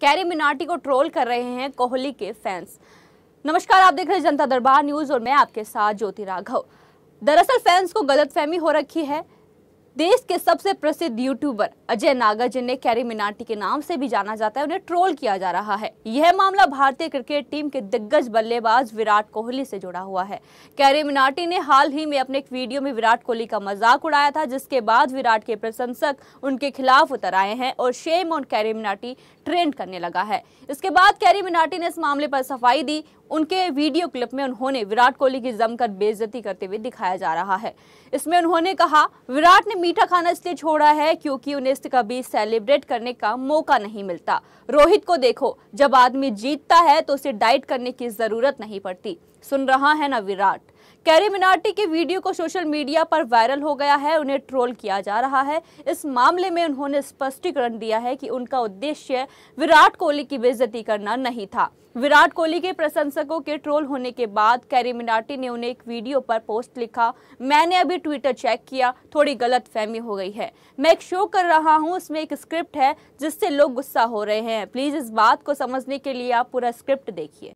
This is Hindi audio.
कैरी मिनाटी को ट्रोल कर रहे हैं कोहली के फैंस नमस्कार आप देख रहे हैं जनता दरबार न्यूज और मैं आपके साथ ज्योति राघव दरअसल फैंस को गलतफहमी हो रखी है देश के सबसे प्रसिद्ध यूट्यूबर अजय नागर जिन्हें कैरी मिनाटी के नाम से भी जाना जाता है उन्हें ट्रोल किया जा रहा है यह मामला भारतीय क्रिकेट टीम के दिग्गज बल्लेबाज विराट कोहली से जुड़ा हुआ है कैरी मिनाटी ने हाल ही में अपने एक वीडियो में विराट कोहली का मजाक उड़ाया था जिसके बाद विराट के प्रशंसक उनके खिलाफ उतर आए हैं और shame on Carry Minati trend करने लगा है इसके बाद कैरी मिनाटी ने इस मामले पर सफाई दी उनके वीडियो क्लिप में उन्होंने विराट कोहली की जमकर बेइज्जती करते हुए दिखाया जा रहा है इसमें उन्होंने कहा विराट ने मीठा खाना इसलिए छोड़ा है क्योंकि उन्हें कभी सेलिब्रेट करने का मौका नहीं मिलता रोहित को देखो जब आदमी जीतता है तो उसे डाइट करने की जरूरत नहीं पड़ती सुन रहा है ना विराट कैरी मिनाटी की वीडियो को सोशल मीडिया पर वायरल हो गया है उन्हें ट्रोल किया जा रहा है इस मामले में उन्होंने स्पष्टीकरण दिया है कि उनका उद्देश्य विराट कोहली की बेजती करना नहीं था विराट कोहली के प्रशंसकों के ट्रोल होने के बाद कैरी मिनाटी ने उन्हें एक वीडियो पर पोस्ट लिखा मैंने अभी ट्विटर चेक किया थोड़ी गलत फहमी हो गई है मैं एक शो कर रहा हूँ उसमें एक स्क्रिप्ट है जिससे लोग गुस्सा हो रहे हैं प्लीज इस बात को समझने के लिए आप पूरा स्क्रिप्ट देखिए